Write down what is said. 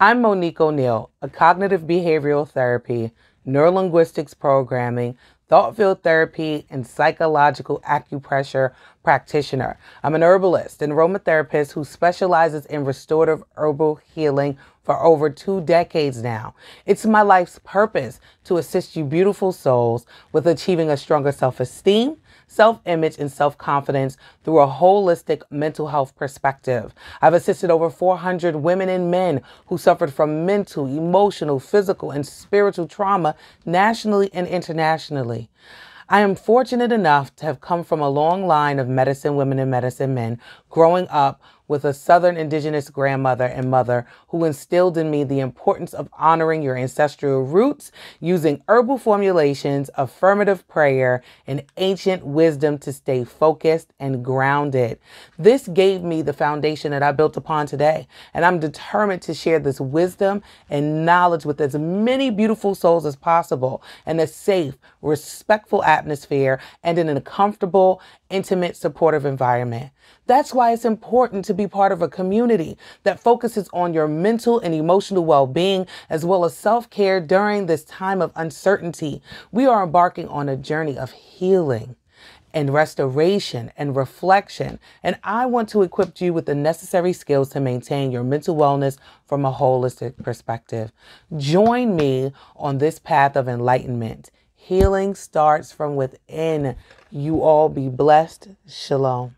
I'm Monique O'Neill, a cognitive behavioral therapy, neurolinguistics programming, thought field therapy, and psychological acupressure practitioner. I'm an herbalist and aromatherapist who specializes in restorative herbal healing for over two decades now. It's my life's purpose to assist you beautiful souls with achieving a stronger self-esteem, self-image, and self-confidence through a holistic mental health perspective. I've assisted over 400 women and men who suffered from mental, emotional, physical, and spiritual trauma nationally and internationally. I am fortunate enough to have come from a long line of medicine women and medicine men growing up with a Southern Indigenous grandmother and mother who instilled in me the importance of honoring your ancestral roots using herbal formulations, affirmative prayer, and ancient wisdom to stay focused and grounded. This gave me the foundation that I built upon today, and I'm determined to share this wisdom and knowledge with as many beautiful souls as possible in a safe, respectful atmosphere and in a comfortable intimate, supportive environment. That's why it's important to be part of a community that focuses on your mental and emotional well being, as well as self care during this time of uncertainty. We are embarking on a journey of healing and restoration and reflection. And I want to equip you with the necessary skills to maintain your mental wellness from a holistic perspective. Join me on this path of enlightenment. Healing starts from within. You all be blessed. Shalom.